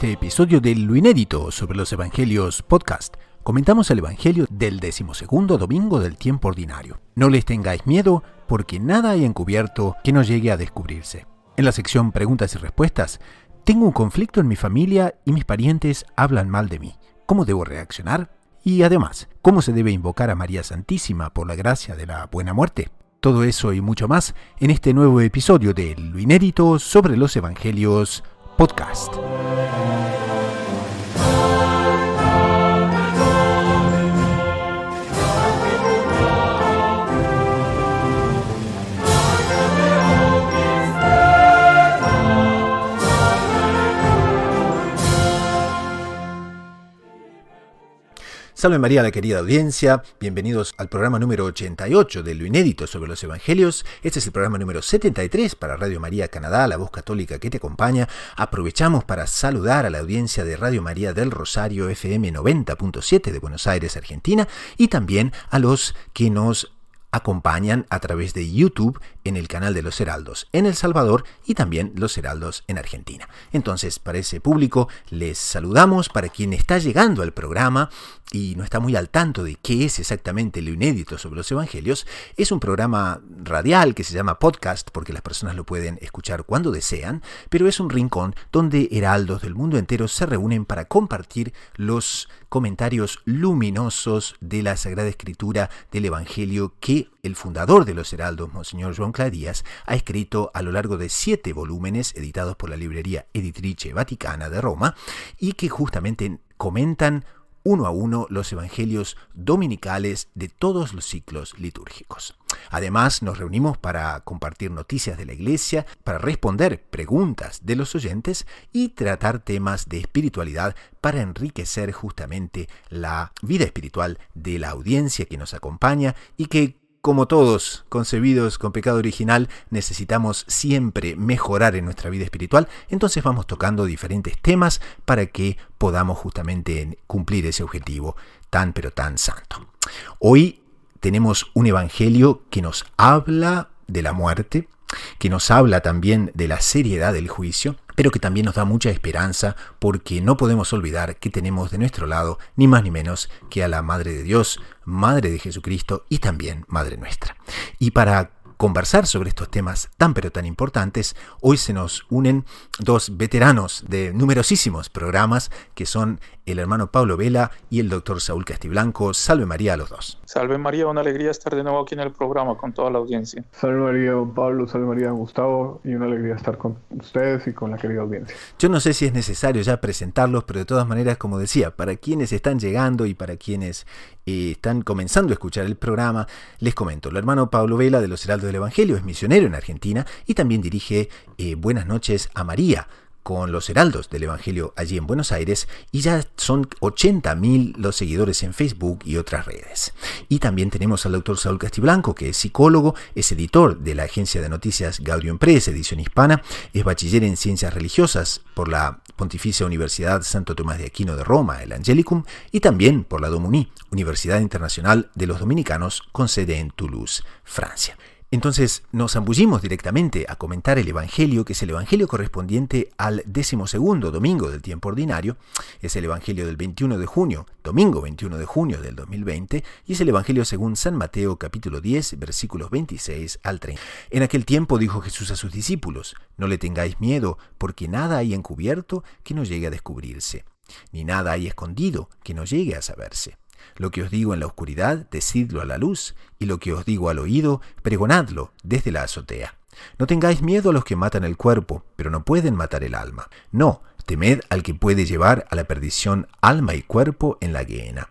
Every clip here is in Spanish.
este episodio de Lo Inédito sobre los Evangelios Podcast, comentamos el Evangelio del decimosegundo domingo del tiempo ordinario. No les tengáis miedo porque nada hay encubierto que no llegue a descubrirse. En la sección Preguntas y Respuestas, tengo un conflicto en mi familia y mis parientes hablan mal de mí. ¿Cómo debo reaccionar? Y además, ¿cómo se debe invocar a María Santísima por la gracia de la buena muerte? Todo eso y mucho más en este nuevo episodio de Lo Inédito sobre los Evangelios Podcast. Salve María, la querida audiencia. Bienvenidos al programa número 88 de Lo Inédito sobre los Evangelios. Este es el programa número 73 para Radio María Canadá, la voz católica que te acompaña. Aprovechamos para saludar a la audiencia de Radio María del Rosario FM 90.7 de Buenos Aires, Argentina, y también a los que nos acompañan a través de YouTube en el canal de los Heraldos en El Salvador y también los Heraldos en Argentina. Entonces, para ese público, les saludamos. Para quien está llegando al programa y no está muy al tanto de qué es exactamente lo inédito sobre los Evangelios, es un programa radial que se llama podcast porque las personas lo pueden escuchar cuando desean, pero es un rincón donde heraldos del mundo entero se reúnen para compartir los comentarios luminosos de la Sagrada Escritura del Evangelio que el fundador de los Heraldos, Monseñor Juan Cladías, ha escrito a lo largo de siete volúmenes editados por la librería Editrice Vaticana de Roma y que justamente comentan uno a uno los evangelios dominicales de todos los ciclos litúrgicos. Además, nos reunimos para compartir noticias de la Iglesia, para responder preguntas de los oyentes y tratar temas de espiritualidad para enriquecer justamente la vida espiritual de la audiencia que nos acompaña y que como todos, concebidos con pecado original, necesitamos siempre mejorar en nuestra vida espiritual, entonces vamos tocando diferentes temas para que podamos justamente cumplir ese objetivo tan pero tan santo. Hoy tenemos un evangelio que nos habla de la muerte, que nos habla también de la seriedad del juicio, pero que también nos da mucha esperanza porque no podemos olvidar que tenemos de nuestro lado ni más ni menos que a la Madre de Dios, Madre de Jesucristo y también Madre nuestra. Y para conversar sobre estos temas tan pero tan importantes, hoy se nos unen dos veteranos de numerosísimos programas que son el hermano Pablo Vela y el doctor Saúl Castiblanco. Salve María a los dos. Salve María, una alegría estar de nuevo aquí en el programa con toda la audiencia. Salve María, Pablo, salve María, Gustavo, y una alegría estar con ustedes y con la querida audiencia. Yo no sé si es necesario ya presentarlos, pero de todas maneras, como decía, para quienes están llegando y para quienes eh, están comenzando a escuchar el programa, les comento, el hermano Pablo Vela de los Heraldos el Evangelio, es misionero en Argentina y también dirige eh, Buenas noches a María con los heraldos del Evangelio allí en Buenos Aires y ya son 80.000 los seguidores en Facebook y otras redes. Y también tenemos al doctor Saúl Castiblanco, que es psicólogo, es editor de la agencia de noticias Gaudio Press, edición hispana, es bachiller en ciencias religiosas por la Pontificia Universidad Santo Tomás de Aquino de Roma, el Angelicum, y también por la Domuni, Universidad Internacional de los Dominicanos, con sede en Toulouse, Francia. Entonces nos ambullimos directamente a comentar el Evangelio, que es el Evangelio correspondiente al decimosegundo domingo del tiempo ordinario, es el Evangelio del 21 de junio, domingo 21 de junio del 2020, y es el Evangelio según San Mateo capítulo 10 versículos 26 al 30. En aquel tiempo dijo Jesús a sus discípulos, no le tengáis miedo, porque nada hay encubierto que no llegue a descubrirse, ni nada hay escondido que no llegue a saberse. Lo que os digo en la oscuridad, decidlo a la luz, y lo que os digo al oído, pregonadlo desde la azotea. No tengáis miedo a los que matan el cuerpo, pero no pueden matar el alma. No, temed al que puede llevar a la perdición alma y cuerpo en la guena.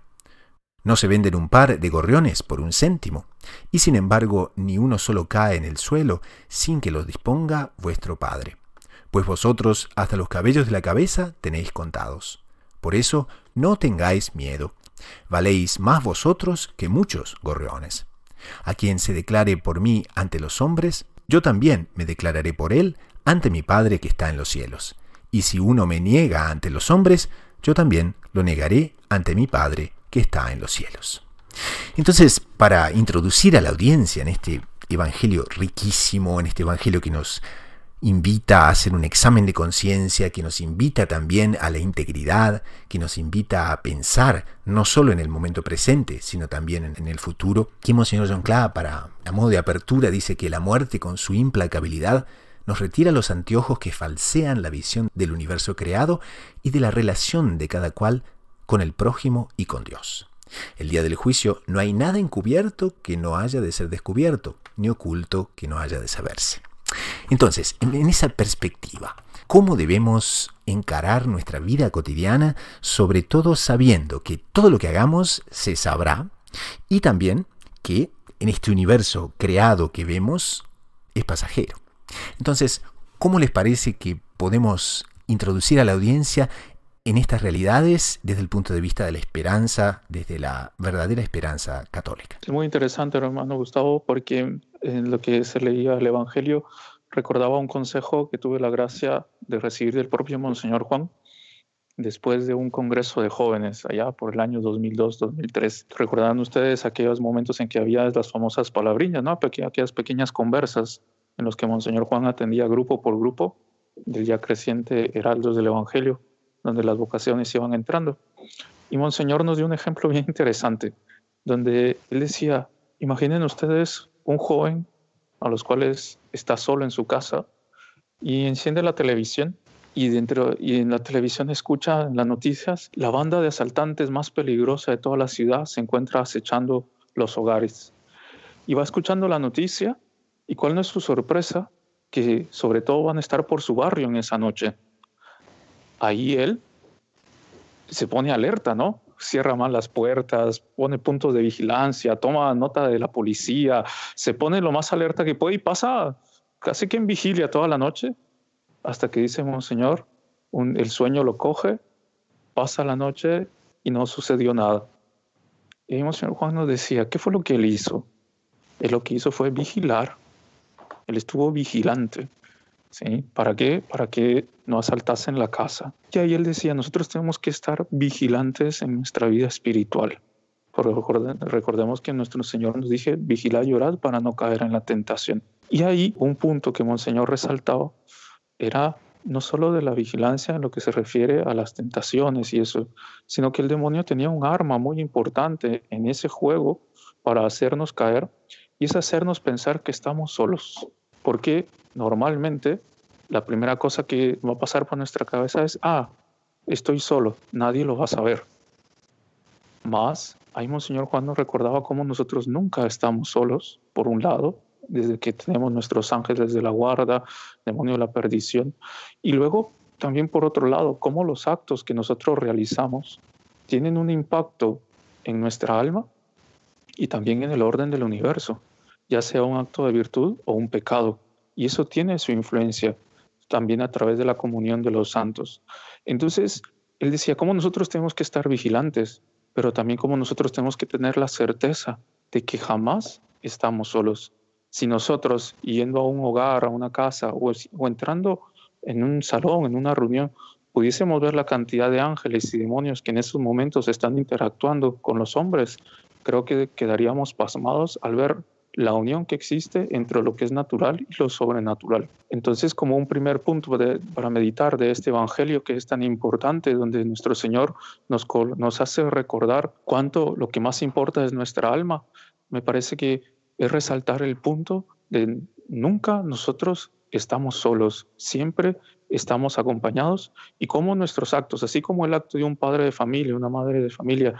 No se venden un par de gorriones por un céntimo, y sin embargo ni uno solo cae en el suelo sin que los disponga vuestro Padre, pues vosotros hasta los cabellos de la cabeza tenéis contados. Por eso no tengáis miedo. Valéis más vosotros que muchos gorriones. A quien se declare por mí ante los hombres, yo también me declararé por él ante mi Padre que está en los cielos. Y si uno me niega ante los hombres, yo también lo negaré ante mi Padre que está en los cielos. Entonces, para introducir a la audiencia en este Evangelio riquísimo, en este Evangelio que nos invita a hacer un examen de conciencia, que nos invita también a la integridad, que nos invita a pensar no solo en el momento presente, sino también en el futuro. que Monseñor John Cla, para a modo de apertura, dice que la muerte con su implacabilidad nos retira los anteojos que falsean la visión del universo creado y de la relación de cada cual con el prójimo y con Dios. El día del juicio no hay nada encubierto que no haya de ser descubierto, ni oculto que no haya de saberse. Entonces, en, esa perspectiva, ¿cómo debemos encarar nuestra vida cotidiana, sobre todo sabiendo que todo lo que hagamos se sabrá y también que en este universo creado que vemos es pasajero? Entonces, ¿cómo les parece que podemos introducir a la audiencia en estas realidades desde el punto de vista de la esperanza, desde la verdadera esperanza católica. Es muy interesante, hermano Gustavo, porque en lo que se leía el Evangelio, recordaba un consejo que tuve la gracia de recibir del propio Monseñor Juan después de un congreso de jóvenes allá por el año 2002-2003. Recordarán ustedes aquellos momentos en que había las famosas palabrillas, ¿no? aquellas pequeñas conversas en los que Monseñor Juan atendía grupo por grupo del ya creciente Heraldos del Evangelio, donde las vocaciones iban entrando. Y Monseñor nos dio un ejemplo bien interesante, donde él decía, imaginen ustedes un joven a los cuales está solo en su casa y enciende la televisión y dentro y en la televisión escucha las noticias la banda de asaltantes más peligrosa de toda la ciudad se encuentra acechando los hogares y va escuchando la noticia y cuál no es su sorpresa que sobre todo van a estar por su barrio en esa noche ahí él se pone alerta no cierra mal las puertas, pone puntos de vigilancia, toma nota de la policía, se pone lo más alerta que puede y pasa casi que en vigilia toda la noche hasta que dice, Monseñor, el sueño lo coge, pasa la noche y no sucedió nada. Y Monseñor Juan nos decía, ¿qué fue lo que él hizo? Él lo que hizo fue vigilar. Él estuvo vigilante. ¿sí? ¿Para qué? Para qué? no asaltasen la casa. Y ahí él decía, nosotros tenemos que estar vigilantes en nuestra vida espiritual. Recordemos que nuestro Señor nos dice, vigila y orad para no caer en la tentación. Y ahí un punto que Monseñor resaltaba era no solo de la vigilancia en lo que se refiere a las tentaciones y eso, sino que el demonio tenía un arma muy importante en ese juego para hacernos caer y es hacernos pensar que estamos solos. Porque normalmente la primera cosa que va a pasar por nuestra cabeza es, ah, estoy solo, nadie lo va a saber. Más, ahí Monseñor Juan nos recordaba cómo nosotros nunca estamos solos, por un lado, desde que tenemos nuestros ángeles de la guarda, demonio de la perdición, y luego también por otro lado, cómo los actos que nosotros realizamos tienen un impacto en nuestra alma y también en el orden del universo, ya sea un acto de virtud o un pecado, y eso tiene su influencia también a través de la comunión de los santos. Entonces, él decía, ¿cómo nosotros tenemos que estar vigilantes? Pero también cómo nosotros tenemos que tener la certeza de que jamás estamos solos. Si nosotros, yendo a un hogar, a una casa, o, o entrando en un salón, en una reunión, pudiésemos ver la cantidad de ángeles y demonios que en esos momentos están interactuando con los hombres, creo que quedaríamos pasmados al ver la unión que existe entre lo que es natural y lo sobrenatural. Entonces, como un primer punto para meditar de este Evangelio que es tan importante, donde nuestro Señor nos, nos hace recordar cuánto lo que más importa es nuestra alma, me parece que es resaltar el punto de nunca nosotros estamos solos, siempre estamos acompañados y cómo nuestros actos, así como el acto de un padre de familia, una madre de familia,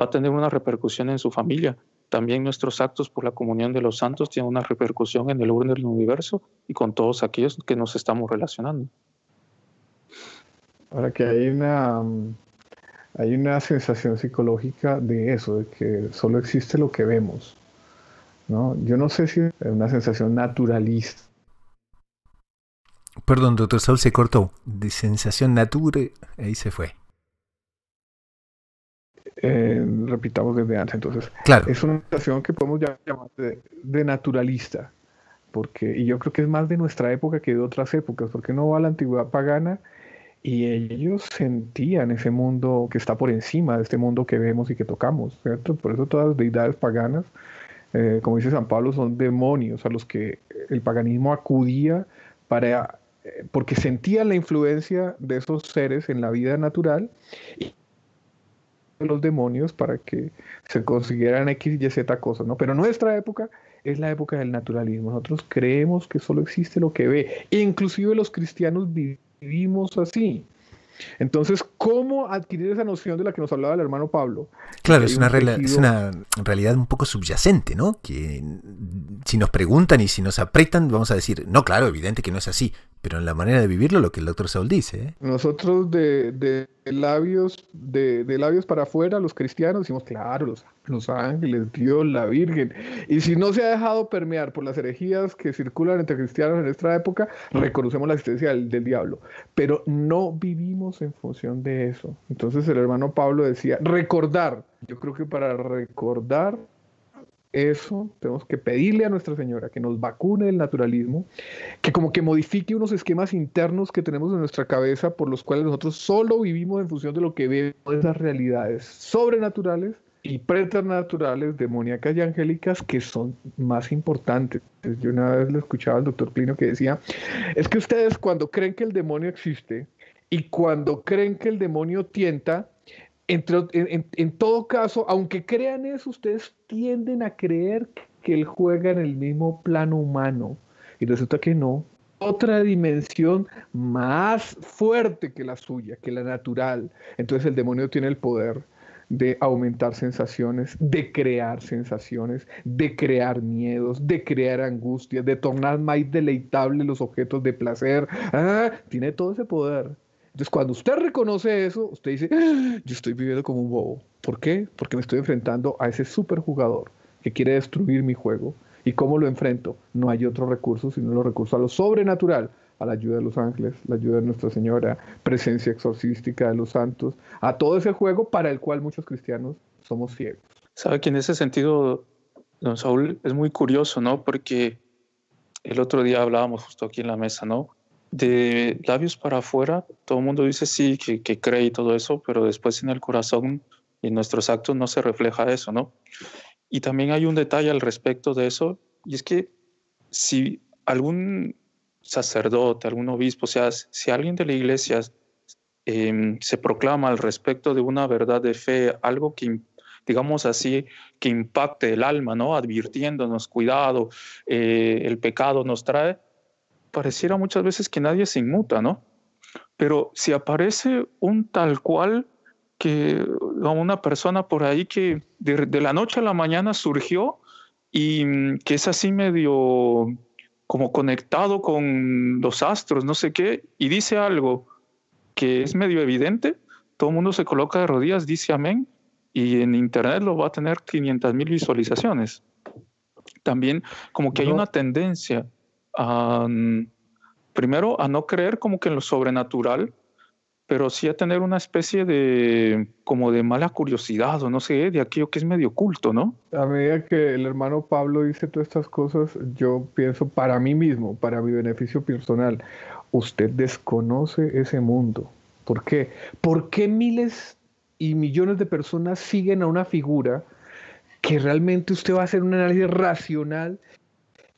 va a tener una repercusión en su familia, también nuestros actos por la comunión de los santos tienen una repercusión en el orden del universo y con todos aquellos que nos estamos relacionando. Ahora que hay una, hay una sensación psicológica de eso, de que solo existe lo que vemos. Yo no sé si es una sensación naturalista. Perdón, doctor Saul se cortó. De sensación nature, ahí se fue. Eh, repitamos desde antes. Entonces, es una situación que podemos llamar de, naturalista, porque, y yo creo que es más de nuestra época que de otras épocas, porque no va a la antigüedad pagana y ellos sentían ese mundo que está por encima de este mundo que vemos y que tocamos, ¿cierto? Por eso todas las deidades paganas, eh, como dice San Pablo, son demonios a los que el paganismo acudía para eh, porque sentían la influencia de esos seres en la vida natural y, los demonios para que se consiguieran X, Y, Z cosas, ¿no? Pero nuestra época es la época del naturalismo. Nosotros creemos que solo existe lo que ve. Inclusive los cristianos vivimos así. Entonces, ¿cómo adquirir esa noción de la que nos hablaba el hermano Pablo? Claro, es una, es una, realidad un poco subyacente, ¿no? Que si nos preguntan y si nos apretan, vamos a decir, no, claro, evidente que no es así, pero en la manera de vivirlo, lo que el doctor Saul dice. ¿eh? Nosotros de labios, de, de, labios para afuera, los cristianos decimos, claro, los, ángeles, Dios, la Virgen. Y si no se ha dejado permear por las herejías que circulan entre cristianos en nuestra época, reconocemos la existencia del diablo. Pero no vivimos en función de eso. Entonces el hermano Pablo decía, recordar. Yo creo que para recordar eso, tenemos que pedirle a Nuestra Señora que nos vacune el naturalismo, que como que modifique unos esquemas internos que tenemos en nuestra cabeza por los cuales nosotros solo vivimos en función de lo que vemos, esas realidades sobrenaturales y preternaturales, demoníacas y angélicas, que son más importantes. Pues, yo una vez le escuchaba al doctor Plinio que decía, es que ustedes cuando creen que el demonio existe y cuando creen que el demonio tienta, en, todo caso, aunque crean eso, ustedes tienden a creer que él juega en el mismo plano humano. Y resulta que no. Otra dimensión más fuerte que la suya, que la natural. Entonces el demonio tiene el poder de aumentar sensaciones, de crear sensaciones, de crear miedos, de crear angustias, de tornar más deleitables los objetos de placer. Ah, tiene todo ese poder. Entonces, cuando usted reconoce eso, usted dice, ah, yo estoy viviendo como un bobo. ¿Por qué? Porque me estoy enfrentando a ese superjugador que quiere destruir mi juego. ¿Y cómo lo enfrento? No hay otro recurso, sino los recursos a lo sobrenatural, a la ayuda de los ángeles, la ayuda de Nuestra Señora, presencia exorcística de los santos, a todo ese juego para el cual muchos cristianos somos ciegos. Sabe que en ese sentido, don Saúl, es muy curioso, ¿no? Porque el otro día hablábamos justo aquí en la mesa, ¿no? de labios para afuera, todo el mundo dice sí, que, cree y todo eso, pero después en el corazón y en nuestros actos no se refleja eso, ¿no? Y también hay un detalle al respecto de eso, y es que si algún sacerdote, algún obispo, o sea, si alguien de la iglesia em, se proclama al respecto de una verdad de fe, algo que, digamos así, que impacte el alma, ¿no? Advirtiéndonos, cuidado, eh, el pecado nos trae, pareciera muchas veces que nadie se inmuta, ¿no? Pero si aparece un tal cual que una persona por ahí que de, de la noche a la mañana surgió y mm, que es así medio como conectado con los astros, no sé qué, y dice algo que es medio evidente, todo el mundo se coloca de rodillas, dice amén, y en internet lo va a tener 500 mil visualizaciones. También como que hay una tendencia primero, a no creer como que en lo sobrenatural, pero sí a tener una especie de como de mala curiosidad o no sé, de aquello que es medio oculto, ¿no? A medida que el hermano Pablo dice todas estas cosas, yo pienso para mí mismo, para mi beneficio personal, usted desconoce ese mundo. ¿Por qué? ¿Por qué miles y millones de personas siguen a una figura que realmente usted va a hacer un análisis racional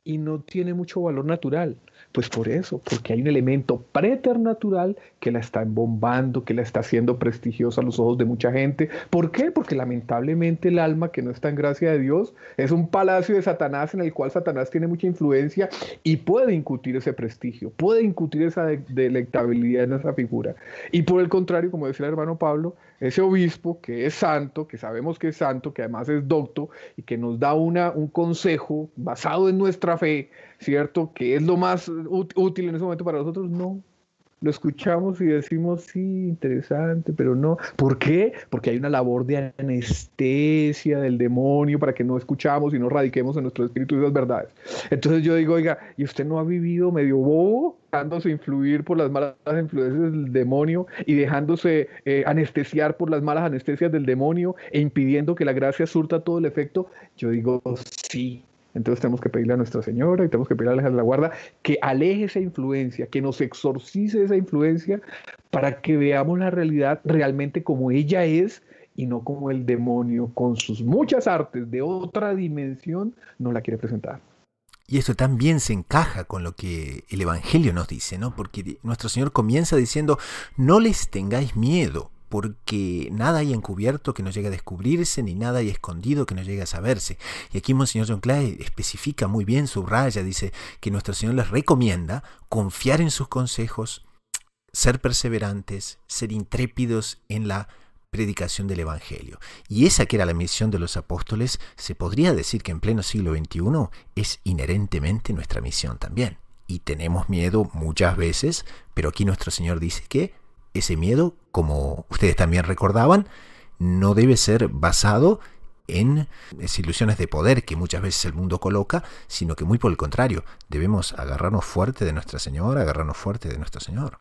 y no tiene mucho valor natural. Pues por eso, porque hay un elemento preternatural que la está embombando, que la está haciendo prestigiosa a los ojos de mucha gente. ¿Por qué? Porque lamentablemente el alma que no está en gracia de Dios es un palacio de Satanás en el cual Satanás tiene mucha influencia y puede incutir ese prestigio, puede incutir esa delectabilidad en esa figura. Y por el contrario, como decía el hermano Pablo, ese obispo que es santo, que sabemos que es santo, que además es docto y que nos da una, un consejo basado en nuestra fe, ¿cierto? Que es lo más útil en ese momento para nosotros, no. Lo escuchamos y decimos, sí, interesante, pero no. ¿Por qué? Porque hay una labor de anestesia del demonio para que no escuchamos y no radiquemos en nuestro espíritu esas verdades. Entonces yo digo, oiga, ¿y usted no ha vivido medio bobo? dejándose influir por las malas influencias del demonio y dejándose eh, anestesiar por las malas anestesias del demonio e impidiendo que la gracia surta todo el efecto, yo digo sí. Entonces tenemos que pedirle a Nuestra Señora y tenemos que pedirle a la guarda que aleje esa influencia, que nos exorcice esa influencia para que veamos la realidad realmente como ella es y no como el demonio con sus muchas artes de otra dimensión nos la quiere presentar. Y esto también se encaja con lo que el Evangelio nos dice, ¿no? Porque nuestro Señor comienza diciendo, no les tengáis miedo, porque nada hay encubierto que no llegue a descubrirse, ni nada hay escondido que no llegue a saberse. Y aquí Monseñor John Clay especifica muy bien, subraya, dice que nuestro Señor les recomienda confiar en sus consejos, ser perseverantes, ser intrépidos en la predicación del Evangelio. Y esa que era la misión de los apóstoles, se podría decir que en pleno siglo XXI es inherentemente nuestra misión también. Y tenemos miedo muchas veces, pero aquí nuestro Señor dice que ese miedo, como ustedes también recordaban, no debe ser basado en desilusiones ilusiones de poder que muchas veces el mundo coloca, sino que muy por el contrario, debemos agarrarnos fuerte de Nuestra Señora, agarrarnos fuerte de Nuestro Señor.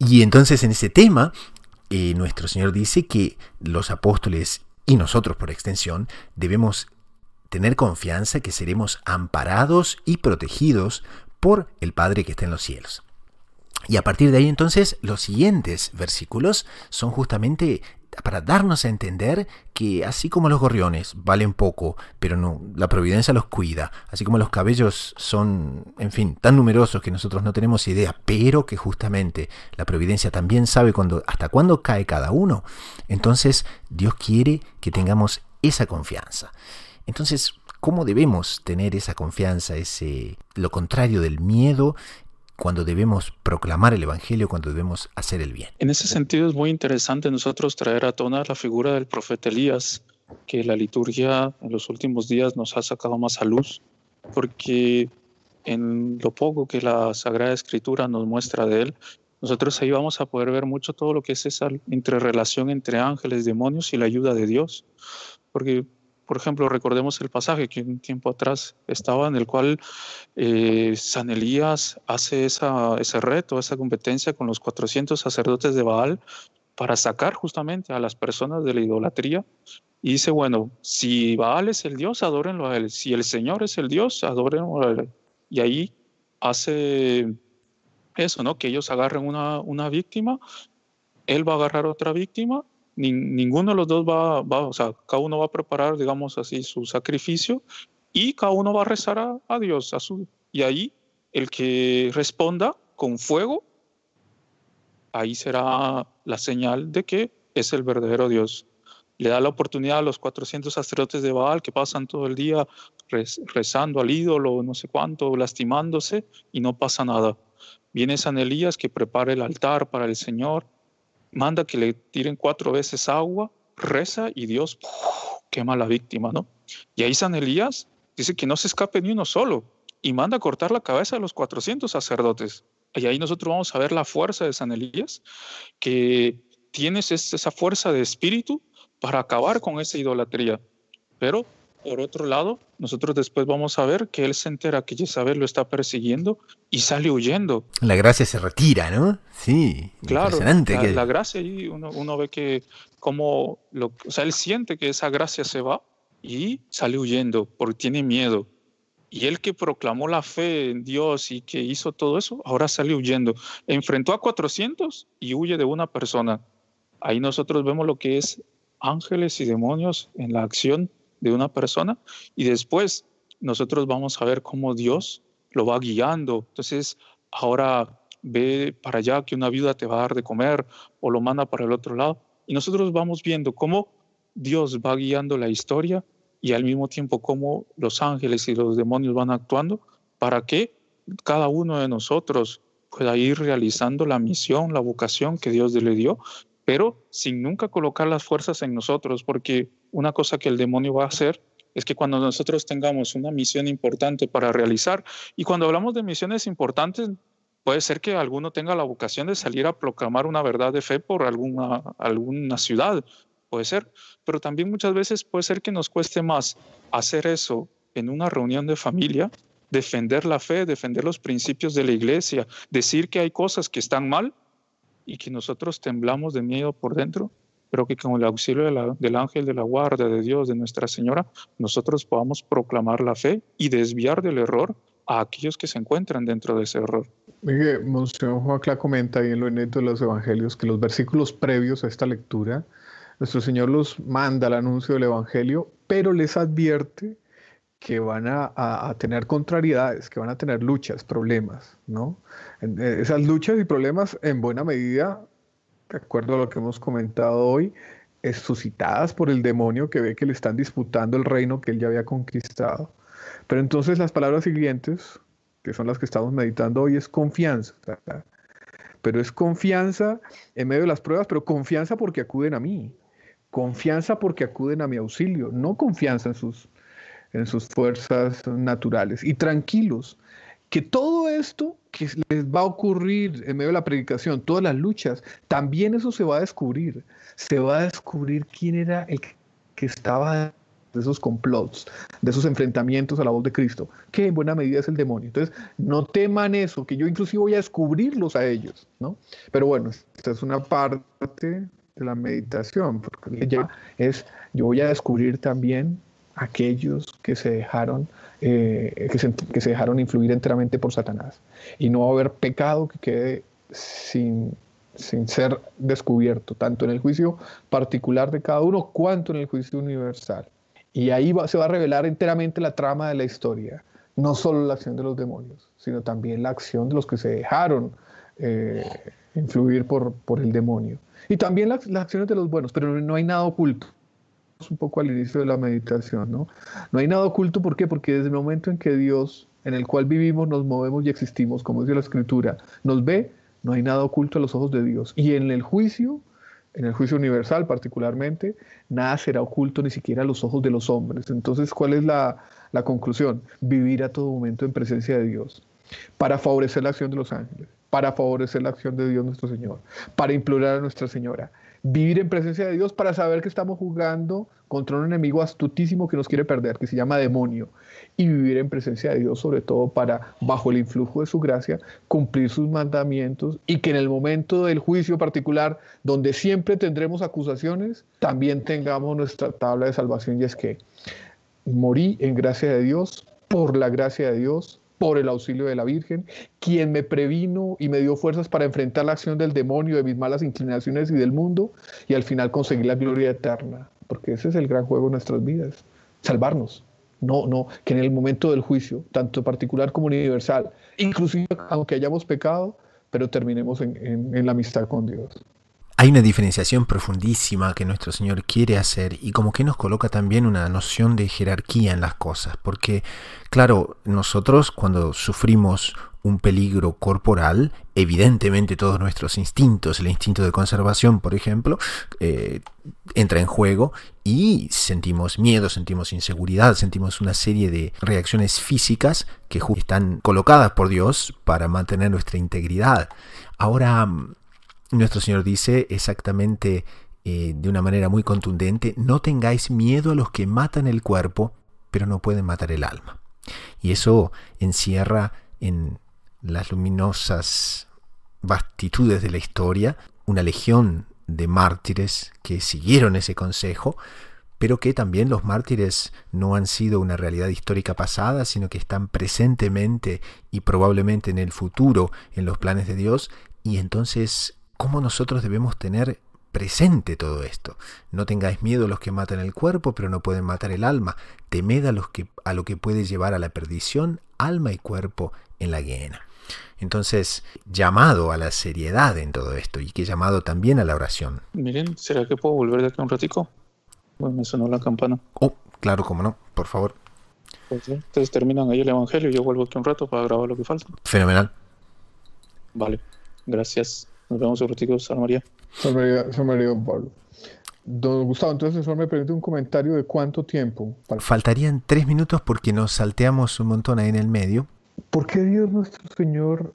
Y entonces en ese tema, eh, nuestro Señor dice que los apóstoles y nosotros por extensión debemos tener confianza que seremos amparados y protegidos por el Padre que está en los cielos. Y a partir de ahí entonces los siguientes versículos son justamente para darnos a entender que así como los gorriones valen poco, pero no, la providencia los cuida, así como los cabellos son, en fin, tan numerosos que nosotros no tenemos idea, pero que justamente la providencia también sabe cuando, hasta cuándo cae cada uno, entonces Dios quiere que tengamos esa confianza. Entonces, ¿cómo debemos tener esa confianza, ese lo contrario del miedo cuando debemos proclamar el Evangelio, cuando debemos hacer el bien. En ese sentido es muy interesante nosotros traer a tona la figura del profeta Elías, que la liturgia en los últimos días nos ha sacado más a luz, porque en lo poco que la Sagrada Escritura nos muestra de él, nosotros ahí vamos a poder ver mucho todo lo que es esa interrelación entre ángeles, demonios y la ayuda de Dios. Porque por ejemplo, recordemos el pasaje que un tiempo atrás estaba en el cual eh, San Elías hace esa, ese reto, esa competencia con los 400 sacerdotes de Baal para sacar justamente a las personas de la idolatría. Y dice, bueno, si Baal es el Dios, adórenlo a él. Si el Señor es el Dios, adórenlo a él. Y ahí hace eso, ¿no? Que ellos agarren una, una víctima, él va a agarrar otra víctima ninguno de los dos va, va, o sea, cada uno va a preparar, digamos así, su sacrificio y cada uno va a rezar a, Dios. A su, y ahí el que responda con fuego, ahí será la señal de que es el verdadero Dios. Le da la oportunidad a los 400 sacerdotes de Baal que pasan todo el día rezando al ídolo, no sé cuánto, lastimándose y no pasa nada. Viene San Elías que prepara el altar para el Señor manda que le tiren cuatro veces agua, reza y Dios quema la víctima, ¿no? Y ahí San Elías dice que no se escape ni uno solo y manda cortar la cabeza de los 400 sacerdotes. Y ahí nosotros vamos a ver la fuerza de San Elías, que tienes esa fuerza de espíritu para acabar con esa idolatría. Pero por otro lado, nosotros después vamos a ver que él se entera que Jezabel lo está persiguiendo y sale huyendo. La gracia se retira, ¿no? Sí, claro. la, gracia y uno, ve que como, lo, o sea, él siente que esa gracia se va y sale huyendo porque tiene miedo. Y él que proclamó la fe en Dios y que hizo todo eso, ahora sale huyendo. Enfrentó a 400 y huye de una persona. Ahí nosotros vemos lo que es ángeles y demonios en la acción de una persona y después nosotros vamos a ver cómo Dios lo va guiando. Entonces, ahora ve para allá que una viuda te va a dar de comer o lo manda para el otro lado. Y nosotros vamos viendo cómo Dios va guiando la historia y al mismo tiempo cómo los ángeles y los demonios van actuando para que cada uno de nosotros pueda ir realizando la misión, la vocación que Dios le dio, pero sin nunca colocar las fuerzas en nosotros, porque una cosa que el demonio va a hacer es que cuando nosotros tengamos una misión importante para realizar, y cuando hablamos de misiones importantes, puede ser que alguno tenga la vocación de salir a proclamar una verdad de fe por alguna, alguna ciudad, puede ser, pero también muchas veces puede ser que nos cueste más hacer eso en una reunión de familia, defender la fe, defender los principios de la iglesia, decir que hay cosas que están mal y que nosotros temblamos de miedo por dentro pero que con el auxilio del ángel de la guarda, de Dios, de Nuestra Señora, nosotros podamos proclamar la fe y desviar del error a aquellos que se encuentran dentro de ese error. Mire, Monseñor comenta ahí en lo inédito de los evangelios que los versículos previos a esta lectura, nuestro Señor los manda al anuncio del evangelio, pero les advierte que van a, a, tener contrariedades, que van a tener luchas, problemas, ¿no? Eh, esas luchas y problemas en buena medida de acuerdo a lo que hemos comentado hoy, es suscitadas por el demonio que ve que le están disputando el reino que él ya había conquistado. Pero entonces las palabras siguientes, que son las que estamos meditando hoy, es confianza. Pero es confianza en medio de las pruebas, pero confianza porque acuden a mí. Confianza porque acuden a mi auxilio, no confianza en sus, en sus fuerzas naturales. Y tranquilos, que todo esto que les va a ocurrir en medio de la predicación, todas las luchas, también eso se va a descubrir. Se va a descubrir quién era el que estaba de esos complots, de esos enfrentamientos a la voz de Cristo, que en buena medida es el demonio. Entonces, no teman eso, que yo inclusive voy a descubrirlos a ellos, ¿no? Pero bueno, esta es una parte de la meditación, porque ya es, yo voy a descubrir también aquellos que se dejaron, eh, que, dejaron influir enteramente por Satanás. Y no va a haber pecado que quede sin, ser descubierto, tanto en el juicio particular de cada uno, cuanto en el juicio universal. Y ahí se va a revelar enteramente la trama de la historia, no solo la acción de los demonios, sino también la acción de los que se dejaron eh, influir por, por el demonio. Y también las acciones de los buenos, pero no hay nada oculto un poco al inicio de la meditación, ¿no? No hay nada oculto, ¿por qué? Porque desde el momento en que Dios, en el cual vivimos, nos movemos y existimos, como dice la Escritura, nos ve, no hay nada oculto a los ojos de Dios. Y en el juicio, en el juicio universal particularmente, nada será oculto ni siquiera a los ojos de los hombres. Entonces, ¿cuál es la conclusión? Vivir a todo momento en presencia de Dios, para favorecer la acción de los ángeles, para favorecer la acción de Dios nuestro Señor, para implorar a Nuestra Señora, vivir en presencia de Dios para saber que estamos jugando contra un enemigo astutísimo que nos quiere perder, que se llama demonio, y vivir en presencia de Dios sobre todo para, bajo el influjo de su gracia, cumplir sus mandamientos y que en el momento del juicio particular, donde siempre tendremos acusaciones, también tengamos nuestra tabla de salvación y es que morí en gracia de Dios, por la gracia de Dios, por el auxilio de la Virgen, quien me previno y me dio fuerzas para enfrentar la acción del demonio, de mis malas inclinaciones y del mundo, y al final conseguir la gloria eterna, porque ese es el gran juego de nuestras vidas, salvarnos. No, no, que en el momento del juicio, tanto particular como universal, inclusive aunque hayamos pecado, pero terminemos en, en la amistad con Dios. Hay una diferenciación profundísima que nuestro Señor quiere hacer y como que nos coloca también una noción de jerarquía en las cosas, porque claro, nosotros cuando sufrimos un peligro corporal, evidentemente todos nuestros instintos, el instinto de conservación, por ejemplo, eh, entra en juego y sentimos miedo, sentimos inseguridad, sentimos una serie de reacciones físicas que están colocadas por Dios para mantener nuestra integridad. Ahora, nuestro Señor dice exactamente eh, de una manera muy contundente, no tengáis miedo a los que matan el cuerpo, pero no pueden matar el alma. Y eso encierra en las luminosas vastitudes de la historia una legión de mártires que siguieron ese consejo, pero que también los mártires no han sido una realidad histórica pasada, sino que están presentemente y probablemente en el futuro en los planes de Dios, y entonces cómo nosotros debemos tener presente todo esto. No tengáis miedo a los que matan el cuerpo, pero no pueden matar el alma. Temed a, los que, a lo que puede llevar a la perdición, alma y cuerpo en la guena. Entonces, llamado a la seriedad en todo esto y que llamado también a la oración. Miren, ¿será que puedo volver de aquí un ratico? Bueno, me sonó la campana. Oh, claro, cómo no, por favor. Pues ustedes terminan ahí el evangelio y yo vuelvo aquí un rato para grabar lo que falta. Fenomenal. Vale, gracias. Nos vemos, San María. San María, don Pablo. Don Gustavo, entonces señor me permite un comentario de cuánto tiempo. Faltarían tres minutos porque nos salteamos un montón ahí en el medio. ¿Por qué Dios nuestro Señor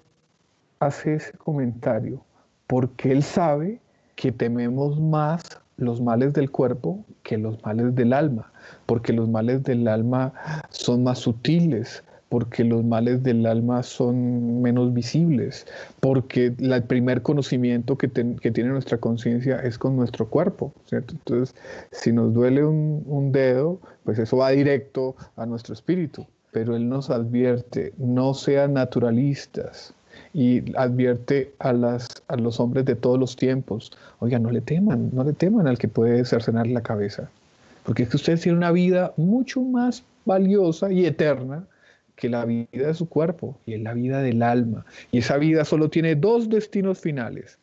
hace ese comentario? Porque Él sabe que tememos más los males del cuerpo que los males del alma, porque los males del alma son más sutiles, porque los males del alma son menos visibles, porque el primer conocimiento que, tiene nuestra conciencia es con nuestro cuerpo, ¿cierto? Entonces, si nos duele un, dedo, pues eso va directo a nuestro espíritu, pero él nos advierte, no sean naturalistas, y advierte a, a los hombres de todos los tiempos, oiga, no le teman, no le teman al que puede cercenar la cabeza, porque es que ustedes tienen una vida mucho más valiosa y eterna que la vida de su cuerpo y es la vida del alma. Y esa vida solo tiene dos destinos finales,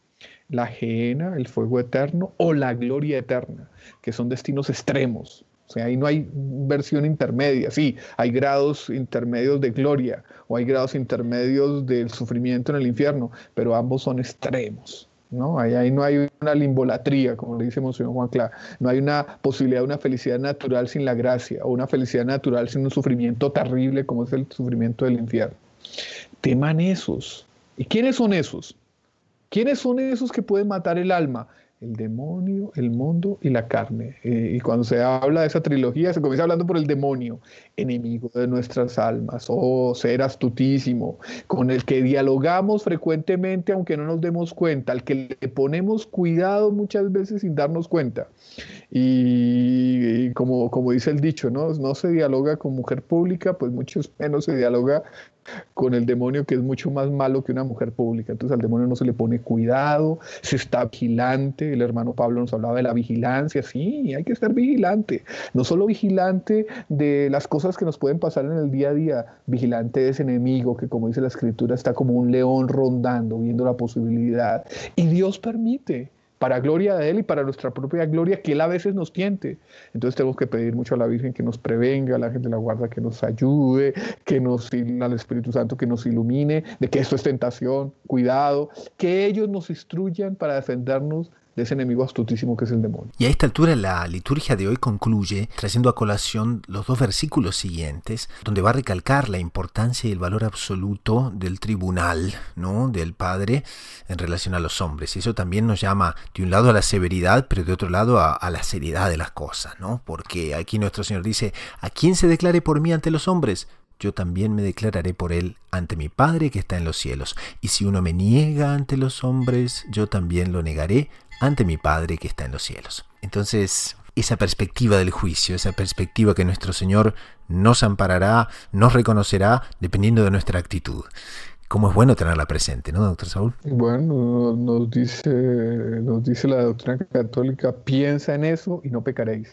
la ajena, el fuego eterno o la gloria eterna, que son destinos extremos. O sea, ahí no hay versión intermedia, sí, hay grados intermedios de gloria o hay grados intermedios del sufrimiento en el infierno, pero ambos son extremos. ¿no? Ahí, no hay una limbolatría, como le dice Juan Clara. No hay una posibilidad de una felicidad natural sin la gracia, o una felicidad natural sin un sufrimiento terrible como es el sufrimiento del infierno. Teman esos. ¿Y quiénes son esos? ¿Quiénes son esos que pueden matar el alma? el demonio, el mundo y la carne. Eh, y cuando se habla de esa trilogía, se comienza hablando por el demonio, enemigo de nuestras almas, o oh, ser astutísimo, con el que dialogamos frecuentemente aunque no nos demos cuenta, al que le ponemos cuidado muchas veces sin darnos cuenta. Y, como, como dice el dicho, ¿no? no se dialoga con mujer pública, pues mucho menos se dialoga con el demonio que es mucho más malo que una mujer pública. Entonces al demonio no se le pone cuidado, se está vigilante. El hermano Pablo nos hablaba de la vigilancia, sí, hay que estar vigilante. No solo vigilante de las cosas que nos pueden pasar en el día a día, vigilante de ese enemigo que como dice la escritura está como un león rondando, viendo la posibilidad. Y Dios permite para gloria de Él y para nuestra propia gloria, que Él a veces nos tiente. Entonces tenemos que pedir mucho a la Virgen que nos prevenga, a la gente de la guarda que nos ayude, que nos al Espíritu Santo que nos ilumine, de que esto es tentación, cuidado, que ellos nos instruyan para defendernos de ese enemigo astutísimo que es el demonio. Y a esta altura la liturgia de hoy concluye trayendo a colación los dos versículos siguientes, donde va a recalcar la importancia y el valor absoluto del tribunal, ¿no? del Padre en relación a los hombres. Y eso también nos llama de un lado a la severidad, pero de otro lado a, a la seriedad de las cosas, ¿no? Porque aquí nuestro Señor dice, ¿a quién se declare por mí ante los hombres? yo también me declararé por él ante mi Padre que está en los cielos. Y si uno me niega ante los hombres, yo también lo negaré ante mi Padre que está en los cielos. Entonces, esa perspectiva del juicio, esa perspectiva que nuestro Señor nos amparará, nos reconocerá, dependiendo de nuestra actitud. Cómo es bueno tenerla presente, ¿no, doctor Saúl? Bueno, nos dice, nos dice la doctrina católica, piensa en eso y no pecaréis.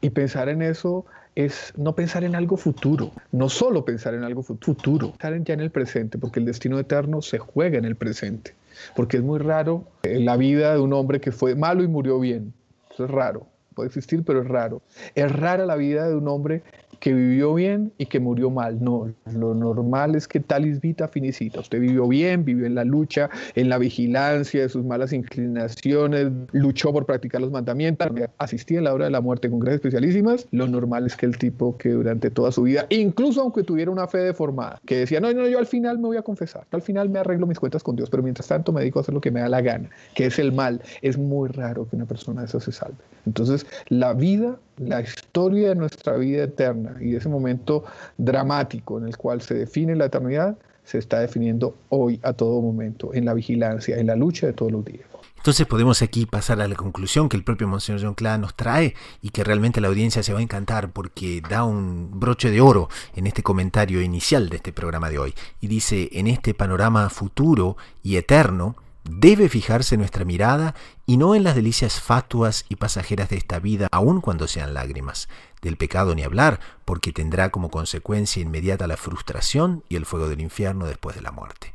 Y pensar en eso es no pensar en algo futuro, no solo pensar en algo futuro, pensar ya en el presente, porque el destino eterno se juega en el presente porque es muy raro la vida de un hombre que fue malo y murió bien. Eso es raro, puede existir, pero es raro. Es rara la vida de un hombre que vivió bien y que murió mal. No, lo normal es que es vita finicita. Usted vivió bien, vivió en la lucha, en la vigilancia de sus malas inclinaciones, luchó por practicar los mandamientos, asistía a la hora de la muerte con gracias especialísimas. Lo normal es que el tipo que durante toda su vida, incluso aunque tuviera una fe deformada, que decía, no, no, yo al final me voy a confesar, al final me arreglo mis cuentas con Dios, pero mientras tanto me dedico a hacer lo que me da la gana, que es el mal. Es muy raro que una persona de esa se salve. Entonces, la vida la historia de nuestra vida eterna y de ese momento dramático en el cual se define la eternidad se está definiendo hoy a todo momento, en la vigilancia, en la lucha de todos los días. Entonces podemos aquí pasar a la conclusión que el propio Monseñor John Clara nos trae y que realmente la audiencia se va a encantar porque da un broche de oro en este comentario inicial de este programa de hoy. Y dice, en este panorama futuro y eterno, Debe fijarse nuestra mirada y no en las delicias fatuas y pasajeras de esta vida, aun cuando sean lágrimas. Del pecado ni hablar, porque tendrá como consecuencia inmediata la frustración y el fuego del infierno después de la muerte.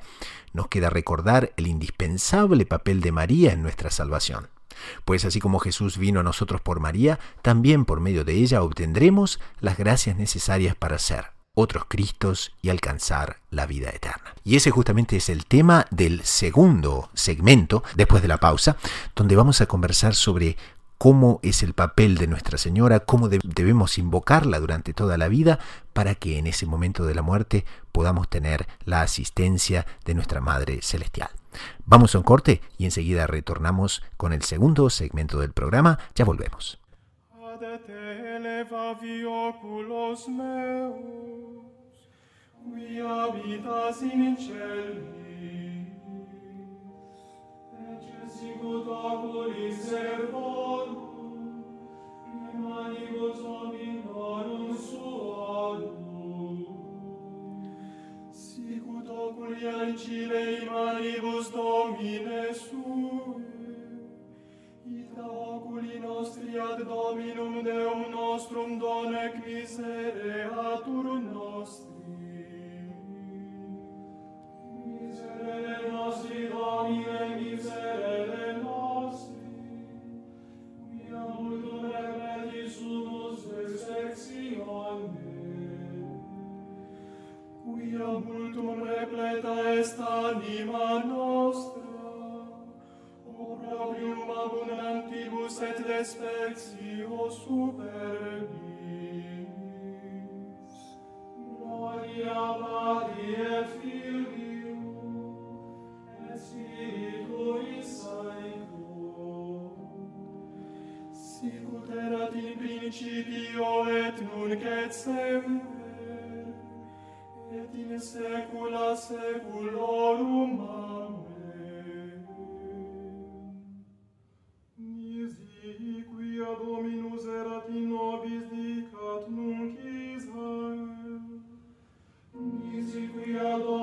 Nos queda recordar el indispensable papel de María en nuestra salvación. Pues así como Jesús vino a nosotros por María, también por medio de ella obtendremos las gracias necesarias para ser otros Cristos y alcanzar la vida eterna. Y ese justamente es el tema del segundo segmento, después de la pausa, donde vamos a conversar sobre cómo es el papel de Nuestra Señora, cómo debemos invocarla durante toda la vida para que en ese momento de la muerte podamos tener la asistencia de nuestra Madre Celestial. Vamos a un corte y enseguida retornamos con el segundo segmento del programa. Ya volvemos. ad te elevavi oculos meus, qui habitas in celis, et cessicut oculi servorum, in manibus hominorum suorum. Sicut oculi ancile in manibus domine sui, infra oculi nostri ad dominum Deum nostrum donec misere atur nostri. Miserere nostri, Domine, miserere nostri. Mia multum remedi sumus resectione. Quia multum repleta est anima nostra, opium abundantibus et despectio superbis. Gloria Mari et Filio, et Spiritui Sancto. Sicut erat in principio et nunc et sempre, et in saecula saeculorum Amen. Gloria Dominus erat in nobis dictat nunc is Nisi quia Dominus erat in nobis nunc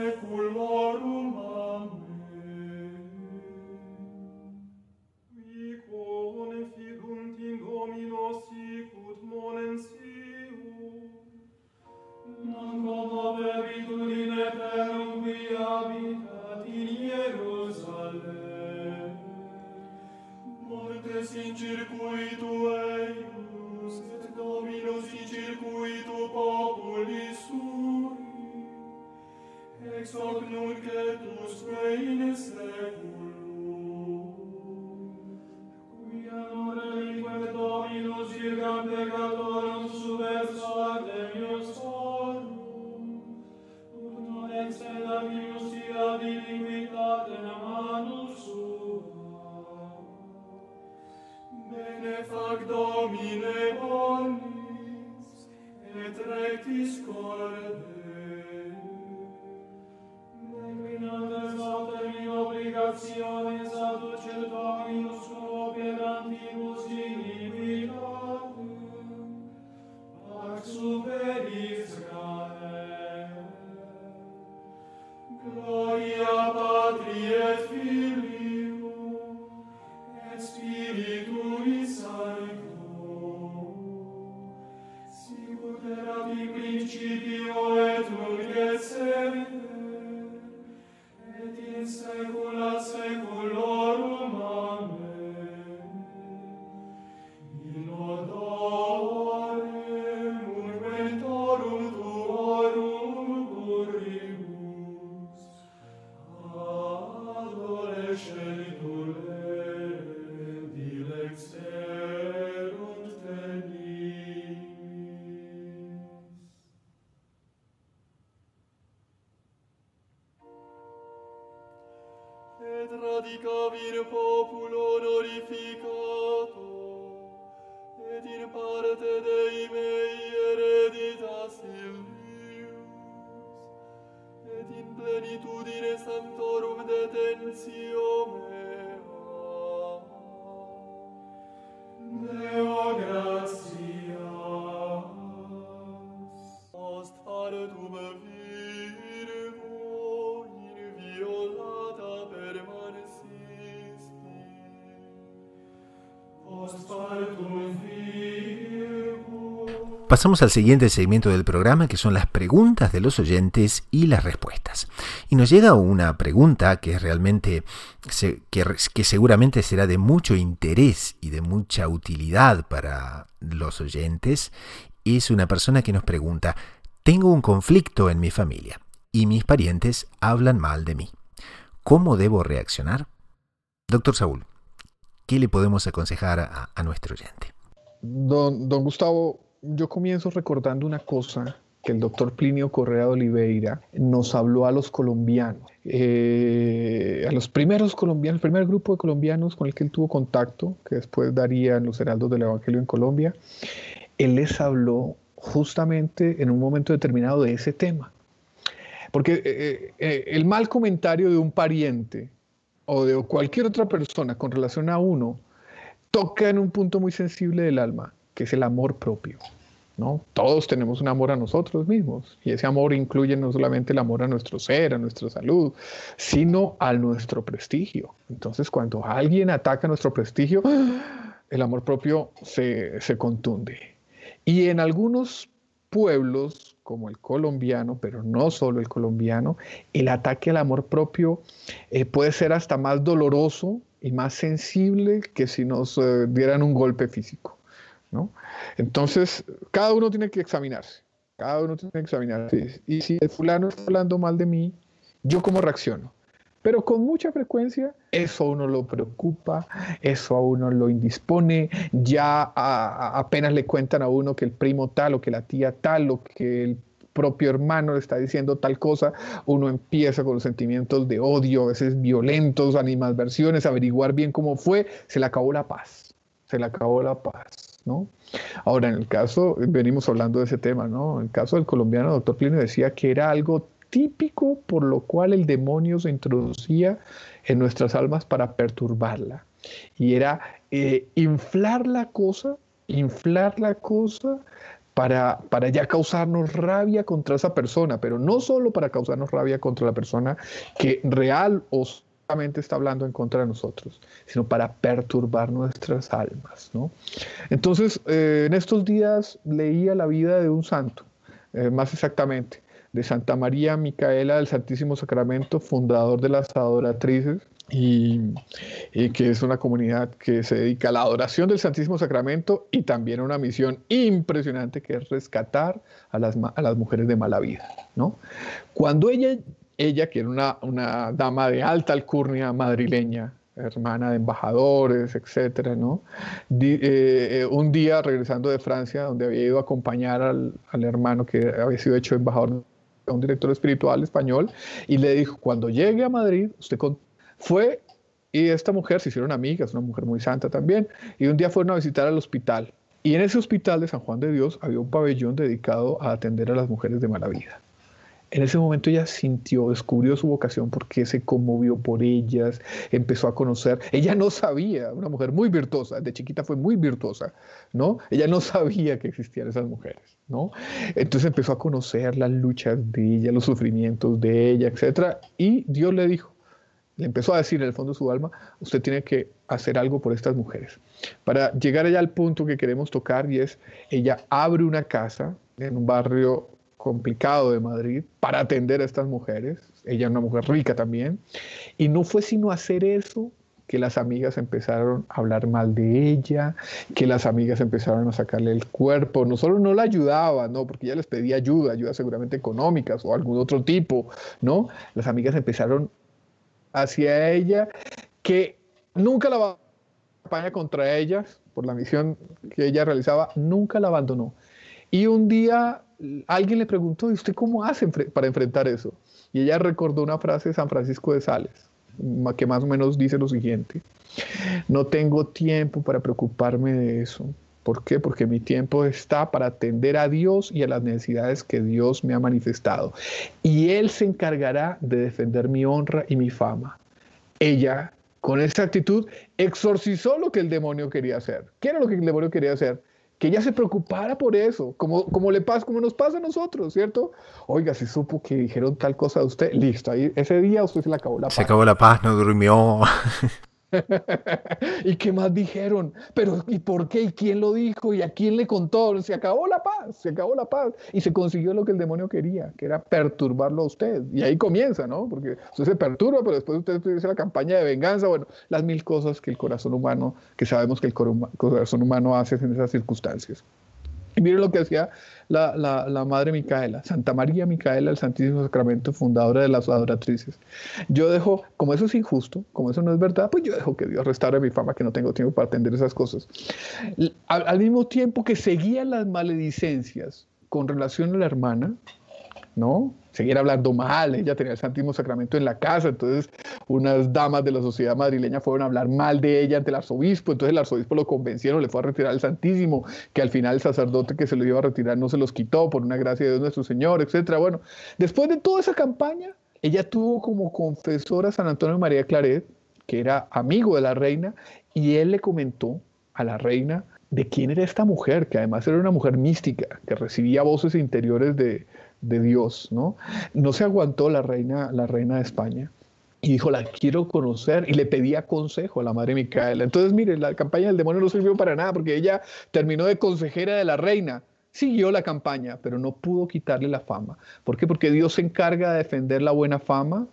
seculum. Pasamos al siguiente segmento del programa, que son las preguntas de los oyentes y las respuestas. Y nos llega una pregunta que realmente, que, seguramente será de mucho interés y de mucha utilidad para los oyentes. Es una persona que nos pregunta, tengo un conflicto en mi familia y mis parientes hablan mal de mí. ¿Cómo debo reaccionar? Doctor Saúl, ¿qué le podemos aconsejar a, nuestro oyente? don Gustavo, yo comienzo recordando una cosa que el doctor Plinio Correa de Oliveira nos habló a los colombianos, eh, a los primeros colombianos, el primer grupo de colombianos con el que él tuvo contacto, que después darían los heraldos del Evangelio en Colombia, él les habló justamente en un momento determinado de ese tema. Porque eh, eh, el mal comentario de un pariente o de cualquier otra persona con relación a uno toca en un punto muy sensible del alma que es el amor propio. ¿no? Todos tenemos un amor a nosotros mismos y ese amor incluye no solamente el amor a nuestro ser, a nuestra salud, sino a nuestro prestigio. Entonces cuando alguien ataca nuestro prestigio, el amor propio se, contunde. Y en algunos pueblos, como el colombiano, pero no solo el colombiano, el ataque al amor propio eh, puede ser hasta más doloroso y más sensible que si nos eh, dieran un golpe físico. Entonces, cada uno tiene que examinarse, cada uno tiene que examinarse. Y si el fulano está hablando mal de mí, ¿yo cómo reacciono? Pero con mucha frecuencia eso a uno lo preocupa, eso a uno lo indispone, ya apenas le cuentan a uno que el primo tal o que la tía tal o que el propio hermano le está diciendo tal cosa, uno empieza con los sentimientos de odio, a veces violentos, animadversiones, averiguar bien cómo fue, se le acabó la paz, se le acabó la paz. Ahora, en el caso, venimos hablando de ese tema, ¿no? En el caso del colombiano, doctor Plinio decía que era algo típico por lo cual el demonio se introducía en nuestras almas para perturbarla. Y era eh, inflar la cosa, inflar la cosa para, para, ya causarnos rabia contra esa persona, pero no solo para causarnos rabia contra la persona que real o está hablando en contra de nosotros, sino para perturbar nuestras almas. ¿no? Entonces, eh, en estos días leía la vida de un santo, eh, más exactamente, de Santa María Micaela del Santísimo Sacramento, fundador de las adoratrices. Y, que es una comunidad que se dedica a la adoración del Santísimo Sacramento y también a una misión impresionante que es rescatar a las, a las mujeres de mala vida. ¿no? Cuando ella ella, que era una, dama de alta alcurnia madrileña, hermana de embajadores, etcétera, ¿no? Eh, eh, un día regresando de Francia, donde había ido a acompañar al, hermano que había sido hecho embajador, a un director espiritual español, y le dijo, cuando llegue a Madrid, usted fue y esta mujer se hicieron amigas, una mujer muy santa también, y un día fueron a visitar al hospital. Y en ese hospital de San Juan de Dios había un pabellón dedicado a atender a las mujeres de mala vida. En ese momento ella sintió, descubrió su vocación porque se conmovió por ellas, empezó a conocer. Ella no sabía, una mujer muy virtuosa, de chiquita fue muy virtuosa, ¿no? Ella no sabía que existían esas mujeres, ¿no? Entonces empezó a conocer las luchas de ella, los sufrimientos de ella, etcétera, y Dios le dijo, le empezó a decir en el fondo de su alma, usted tiene que hacer algo por estas mujeres. Para llegar allá al punto que queremos tocar y es, ella abre una casa en un barrio complicado de Madrid para atender a estas mujeres. Ella es una mujer rica también. Y no fue sino hacer eso que las amigas empezaron a hablar mal de ella, que las amigas empezaron a sacarle el cuerpo. No solo no la ayudaba no, porque ella les pedía ayuda, ayuda seguramente económicas o algún otro tipo, ¿no? Las amigas empezaron hacia ella que nunca la campaña contra ellas por la misión que ella realizaba, nunca la abandonó y un día alguien le preguntó, ¿y usted cómo hace para enfrentar eso? Y ella recordó una frase de San Francisco de Sales, que más o menos dice lo siguiente, no tengo tiempo para preocuparme de eso. ¿Por qué? Porque mi tiempo está para atender a Dios y a las necesidades que Dios me ha manifestado. Y Él se encargará de defender mi honra y mi fama. Ella, con esa actitud, exorcizó lo que el demonio quería hacer. ¿Qué era lo que el demonio quería hacer? que ella se preocupara por eso, como, como, le pasa, como nos pasa a nosotros, ¿cierto? Oiga, si supo que dijeron tal cosa de usted, listo, ahí ese día usted se le acabó la paz. Se acabó la paz, no durmió. ¿Y qué más dijeron? Pero ¿y por qué? ¿Y quién lo dijo? ¿Y a quién le contó? Se acabó la paz, se acabó la paz. Y se consiguió lo que el demonio quería, que era perturbarlo a usted. Y ahí comienza, ¿no? Porque usted se perturba, pero después usted dice la campaña de venganza, bueno, las mil cosas que el corazón humano, que sabemos que el corazón humano hace en esas circunstancias. Miren lo que hacía la, la, Madre Micaela, Santa María Micaela, el Santísimo Sacramento, fundadora de las adoratrices. Yo dejo, como eso es injusto, como eso no es verdad, pues yo dejo que Dios restaure mi fama, que no tengo tiempo para atender esas cosas. Al, al mismo tiempo que seguía las maledicencias con relación a la hermana, ¿no? seguir hablando mal, ella tenía el Santísimo Sacramento en la casa, entonces unas damas de la sociedad madrileña fueron a hablar mal de ella ante el arzobispo, entonces el arzobispo lo convencieron, le fue a retirar el Santísimo, que al final el sacerdote que se lo iba a retirar no se los quitó por una gracia de Dios nuestro Señor, etc. Bueno, después de toda esa campaña, ella tuvo como confesora San Antonio María Claret, que era amigo de la reina, y él le comentó a la reina de quién era esta mujer, que además era una mujer mística, que recibía voces interiores de, de Dios, ¿no? No se aguantó la reina, la reina de España y dijo, la quiero conocer, y le pedía consejo a la madre Micaela. Entonces, mire, la campaña del demonio no sirvió para nada porque ella terminó de consejera de la reina. Siguió la campaña, pero no pudo quitarle la fama. ¿Por qué? Porque Dios se encarga de defender la buena fama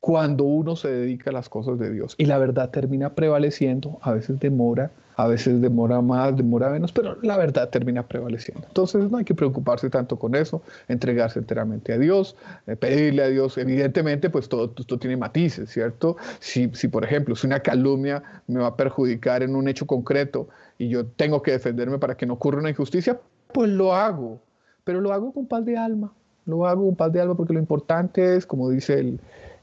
cuando uno se dedica a las cosas de Dios. Y la verdad termina prevaleciendo, a veces demora, a veces demora más, demora menos, pero la verdad termina prevaleciendo. Entonces no hay que preocuparse tanto con eso, entregarse enteramente a Dios, eh, pedirle a Dios, evidentemente pues todo esto tiene matices, ¿cierto? Si, si por ejemplo, si una calumnia me va a perjudicar en un hecho concreto y yo tengo que defenderme para que no ocurra una injusticia, pues lo hago, pero lo hago con paz de alma, lo hago con paz de alma porque lo importante es, como dice el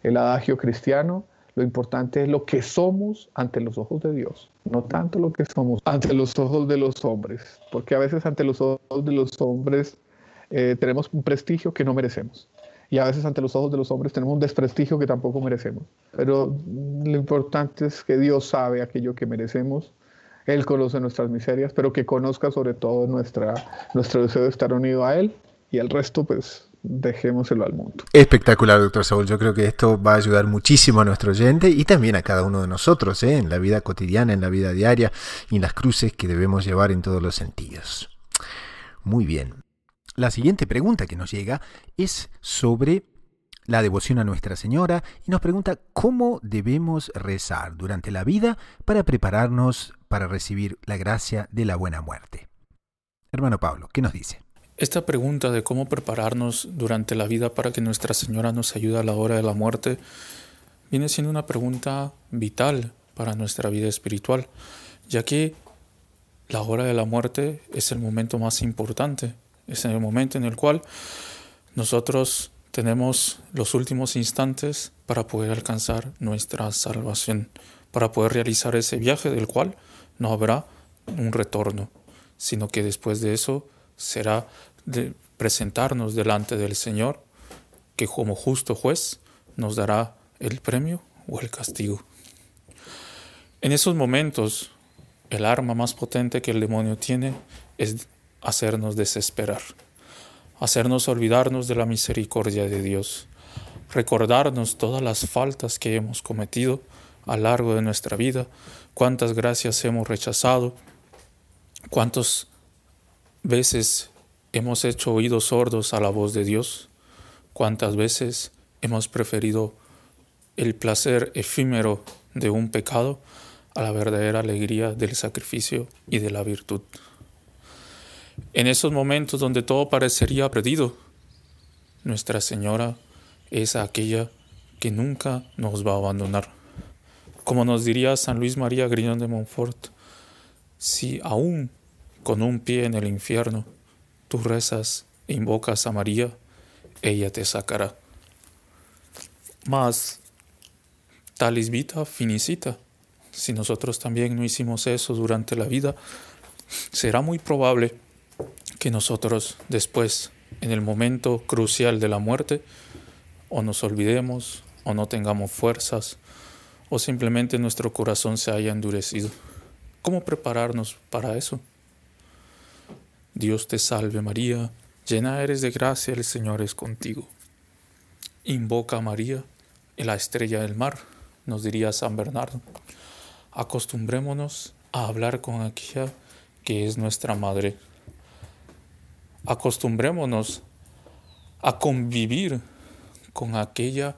el adagio cristiano, lo importante es lo que somos ante los ojos de Dios, no tanto lo que somos ante los ojos de los hombres, porque a veces ante los ojos de los hombres eh, tenemos un prestigio que no merecemos. Y a veces ante los ojos de los hombres tenemos un desprestigio que tampoco merecemos. Pero lo importante es que Dios sabe aquello que merecemos. Él conoce nuestras miserias, pero que conozca sobre todo nuestra, nuestro deseo de estar unido a Él. Y el resto, pues, dejémoselo al mundo. Espectacular, doctor Saúl. Yo creo que esto va a ayudar muchísimo a nuestro oyente y también a cada uno de nosotros ¿eh? en la vida cotidiana, en la vida diaria y en las cruces que debemos llevar en todos los sentidos. Muy bien. La siguiente pregunta que nos llega es sobre la devoción a Nuestra Señora y nos pregunta cómo debemos rezar durante la vida para prepararnos para recibir la gracia de la buena muerte. Hermano Pablo, ¿qué nos dice? Esta pregunta de cómo prepararnos durante la vida para que Nuestra Señora nos ayude a la hora de la muerte viene siendo una pregunta vital para nuestra vida espiritual, ya que la hora de la muerte es el momento más importante, es el momento en el cual nosotros tenemos los últimos instantes para poder alcanzar nuestra salvación, para poder realizar ese viaje del cual no habrá un retorno, sino que después de eso será de presentarnos delante del Señor, que como justo juez nos dará el premio o el castigo. En esos momentos, el arma más potente que el demonio tiene es hacernos desesperar, hacernos olvidarnos de la misericordia de Dios, recordarnos todas las faltas que hemos cometido a lo largo de nuestra vida, cuántas gracias hemos rechazado, cuántos veces hemos hecho oídos sordos a la voz de Dios? ¿Cuántas veces hemos preferido el placer efímero de un pecado a la verdadera alegría del sacrificio y de la virtud? En esos momentos donde todo parecería perdido, Nuestra Señora es aquella que nunca nos va a abandonar. Como nos diría San Luis María Griñón de Montfort, si aún con un pie en el infierno. Tú rezas, invocas a María, ella te sacará. Mas, talis vita finicita. Si nosotros también no hicimos eso durante la vida, será muy probable que nosotros después, en el momento crucial de la muerte, o nos olvidemos, o no tengamos fuerzas, o simplemente nuestro corazón se haya endurecido. ¿Cómo prepararnos para eso? Dios te salve María, llena eres de gracia, el Señor es contigo. Invoca a María, la estrella del mar, nos diría San Bernardo. Acostumbrémonos a hablar con aquella que es nuestra madre. Acostumbrémonos a convivir con aquella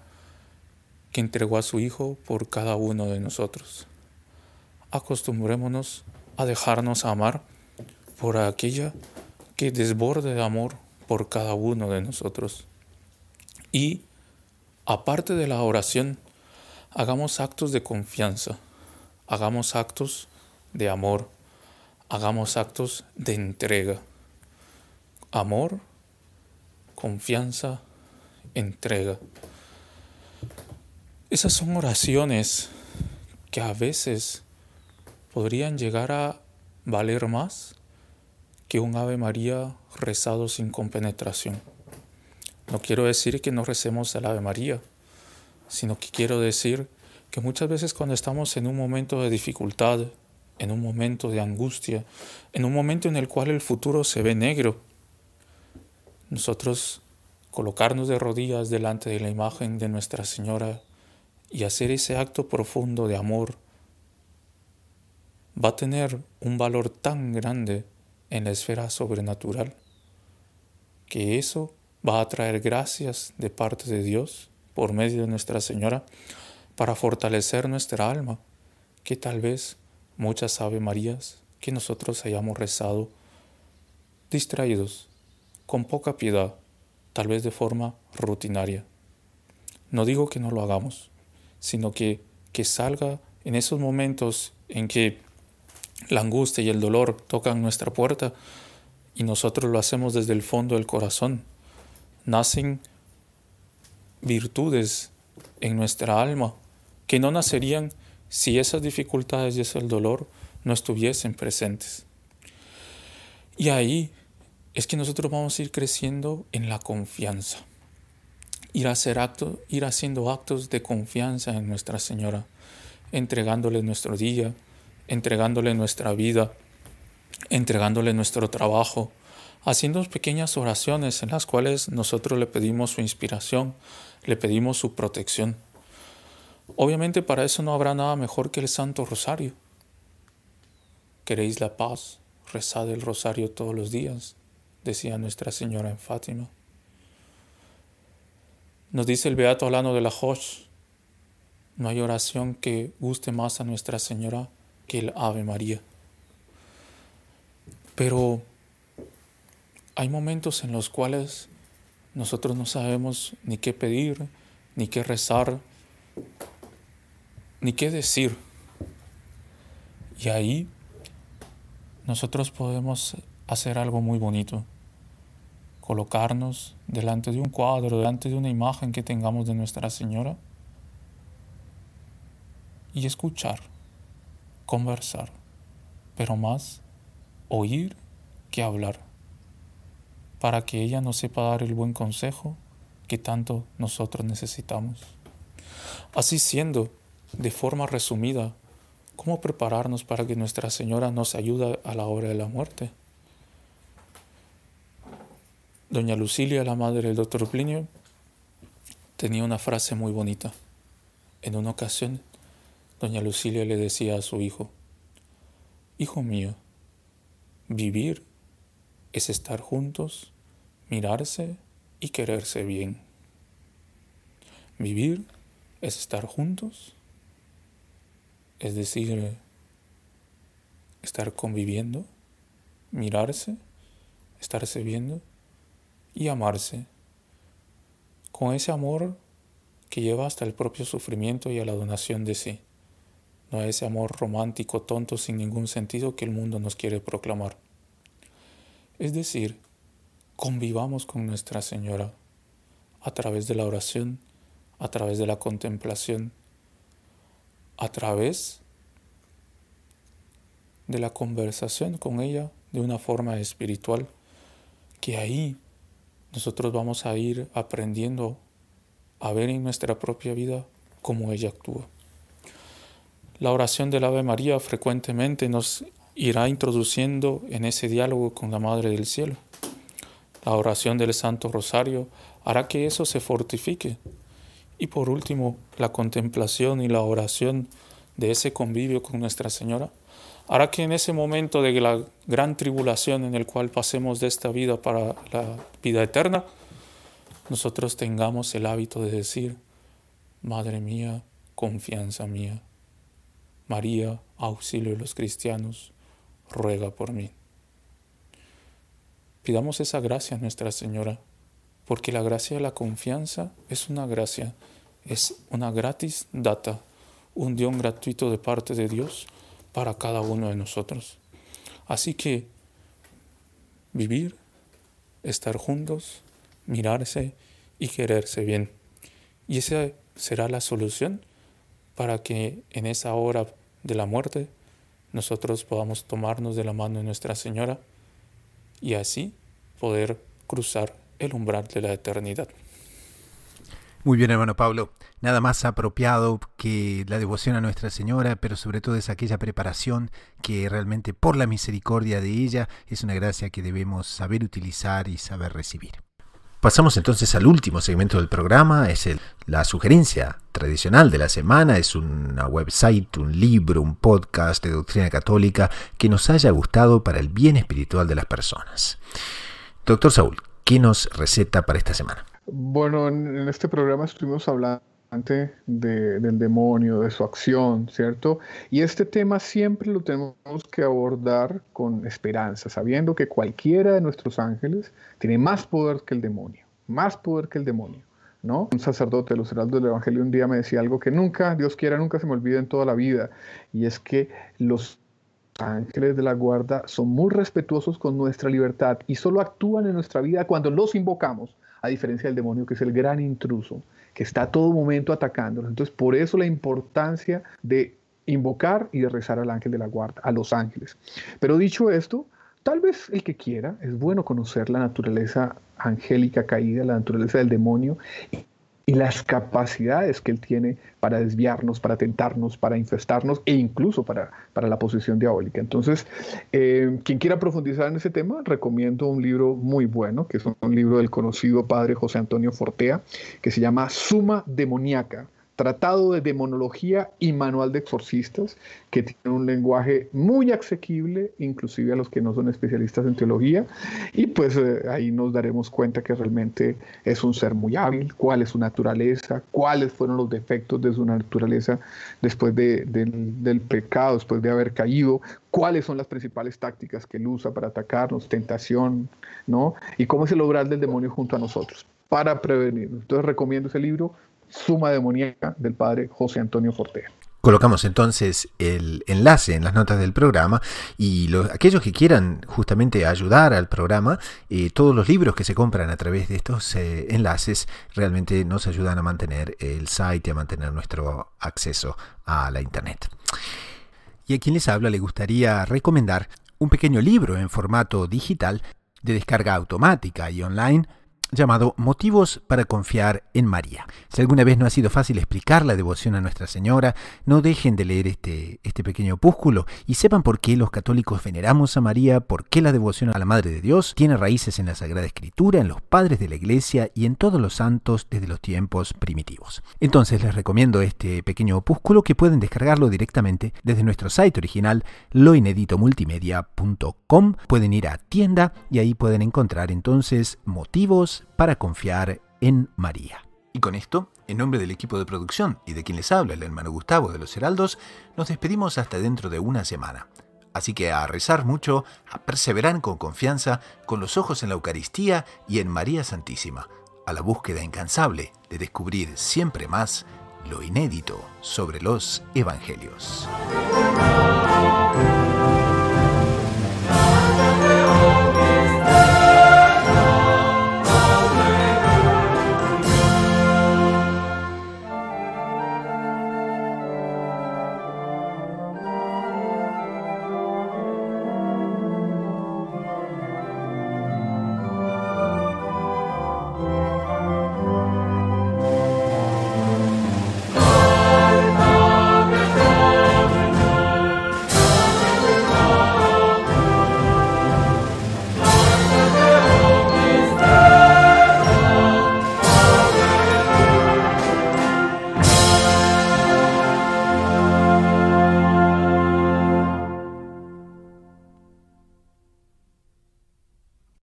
que entregó a su Hijo por cada uno de nosotros. Acostumbrémonos a dejarnos amar por aquella que desborde de amor por cada uno de nosotros. Y, aparte de la oración, hagamos actos de confianza, hagamos actos de amor, hagamos actos de entrega. Amor, confianza, entrega. Esas son oraciones que a veces podrían llegar a valer más que un Ave María rezado sin compenetración. No quiero decir que no recemos el Ave María, sino que quiero decir que muchas veces cuando estamos en un momento de dificultad, en un momento de angustia, en un momento en el cual el futuro se ve negro, nosotros colocarnos de rodillas delante de la imagen de Nuestra Señora y hacer ese acto profundo de amor va a tener un valor tan grande en la esfera sobrenatural, que eso va a traer gracias de parte de Dios por medio de Nuestra Señora para fortalecer nuestra alma, que tal vez muchas Ave Marías que nosotros hayamos rezado distraídos, con poca piedad, tal vez de forma rutinaria. No digo que no lo hagamos, sino que, que salga en esos momentos en que la angustia y el dolor tocan nuestra puerta y nosotros lo hacemos desde el fondo del corazón. Nacen virtudes en nuestra alma que no nacerían si esas dificultades y ese dolor no estuviesen presentes. Y ahí es que nosotros vamos a ir creciendo en la confianza. Ir, a hacer ir haciendo actos de confianza en Nuestra Señora, entregándole nuestro día, entregándole nuestra vida, entregándole nuestro trabajo, haciendo pequeñas oraciones en las cuales nosotros le pedimos su inspiración, le pedimos su protección. Obviamente para eso no habrá nada mejor que el Santo Rosario. ¿Queréis la paz? Rezad el Rosario todos los días, decía Nuestra Señora en Fátima. Nos dice el Beato Alano de la Hoz, no hay oración que guste más a Nuestra Señora que el Ave María. Pero hay momentos en los cuales nosotros no sabemos ni qué pedir, ni qué rezar, ni qué decir. Y ahí nosotros podemos hacer algo muy bonito, colocarnos delante de un cuadro, delante de una imagen que tengamos de Nuestra Señora y escuchar conversar, pero más oír que hablar, para que ella nos sepa dar el buen consejo que tanto nosotros necesitamos. Así siendo, de forma resumida, ¿cómo prepararnos para que Nuestra Señora nos ayude a la hora de la muerte? Doña Lucilia, la madre del doctor Plinio, tenía una frase muy bonita. En una ocasión Doña Lucilia le decía a su hijo, Hijo mío, vivir es estar juntos, mirarse y quererse bien. Vivir es estar juntos, es decir, estar conviviendo, mirarse, estarse viendo y amarse. Con ese amor que lleva hasta el propio sufrimiento y a la donación de sí no a ese amor romántico tonto sin ningún sentido que el mundo nos quiere proclamar. Es decir, convivamos con Nuestra Señora a través de la oración, a través de la contemplación, a través de la conversación con ella de una forma espiritual, que ahí nosotros vamos a ir aprendiendo a ver en nuestra propia vida cómo ella actúa. La oración del Ave María frecuentemente nos irá introduciendo en ese diálogo con la Madre del Cielo. La oración del Santo Rosario hará que eso se fortifique. Y por último, la contemplación y la oración de ese convivio con Nuestra Señora hará que en ese momento de la gran tribulación en el cual pasemos de esta vida para la vida eterna, nosotros tengamos el hábito de decir, Madre mía, confianza mía. María, auxilio de los cristianos, ruega por mí. Pidamos esa gracia a Nuestra Señora, porque la gracia de la confianza es una gracia, es una gratis data, un don gratuito de parte de Dios para cada uno de nosotros. Así que vivir, estar juntos, mirarse y quererse bien. Y esa será la solución para que en esa hora de la muerte, nosotros podamos tomarnos de la mano de Nuestra Señora y así poder cruzar el umbral de la eternidad. Muy bien, hermano Pablo. Nada más apropiado que la devoción a Nuestra Señora, pero sobre todo es aquella preparación que realmente por la misericordia de ella es una gracia que debemos saber utilizar y saber recibir. Pasamos entonces al último segmento del programa, es la sugerencia tradicional de la semana, es una website, un libro, un podcast de doctrina católica que nos haya gustado para el bien espiritual de las personas. Doctor Saúl, ¿qué nos receta para esta semana? Bueno, en este programa estuvimos hablando del demonio, de su acción, ¿cierto? Y este tema siempre lo tenemos que abordar con esperanza, sabiendo que cualquiera de nuestros ángeles tiene más poder que el demonio, más poder que el demonio, ¿no? Un sacerdote de los heraldos del Evangelio un día me decía algo que nunca, Dios quiera, nunca se me olvide en toda la vida, y es que los ángeles de la guarda son muy respetuosos con nuestra libertad y solo actúan en nuestra vida cuando los invocamos, a diferencia del demonio que es el gran intruso está a todo momento atacándonos. Entonces, por eso la importancia de invocar y de rezar al ángel de la guarda, a los ángeles. Pero dicho esto, tal vez el que quiera, es bueno conocer la naturaleza angélica caída, la naturaleza del demonio, y las capacidades que Él tiene para desviarnos, para tentarnos, para infestarnos e incluso para, la posición diabólica. Entonces, eh, quien quiera profundizar en ese tema, recomiendo un libro muy bueno, que es un libro del conocido padre José Antonio Fortea, que se llama Suma Demoníaca Tratado de Demonología y Manual de Exorcistas, que tiene un lenguaje muy asequible, inclusive a los que no son especialistas en teología, y pues eh, ahí nos daremos cuenta que realmente es un ser muy hábil, cuál es su naturaleza, cuáles fueron los defectos de su naturaleza después del, pecado, después de haber caído, cuáles son las principales tácticas que él usa para atacarnos, tentación, ¿no? Y cómo es el obrar del demonio junto a nosotros para prevenir. Entonces recomiendo ese libro, Suma Demoníaca del padre José Antonio Forte. Colocamos entonces el enlace en las notas del programa y los, aquellos que quieran justamente ayudar al programa, eh, todos los libros que se compran a través de estos eh, enlaces realmente nos ayudan a mantener el site y a mantener nuestro acceso a la Internet. Y a quien les habla le gustaría recomendar un pequeño libro en formato digital de descarga automática y online llamado Motivos para confiar en María. Si alguna vez no ha sido fácil explicar la devoción a Nuestra Señora, no dejen de leer este, este pequeño opúsculo y sepan por qué los católicos veneramos a María, por qué la devoción a la Madre de Dios tiene raíces en la Sagrada Escritura, en los padres de la Iglesia y en todos los santos desde los tiempos primitivos. Entonces les recomiendo este pequeño opúsculo que pueden descargarlo directamente desde nuestro site original loineditomultimedia.com. Pueden ir a tienda y ahí pueden encontrar entonces motivos para confiar en María. Y con esto, en nombre del equipo de producción y de quien les habla el hermano Gustavo de los Heraldos, nos despedimos hasta dentro de una semana. Así que a rezar mucho, a perseverar con confianza, con los ojos en la Eucaristía y en María Santísima, a la búsqueda incansable de descubrir siempre más lo inédito sobre los Evangelios.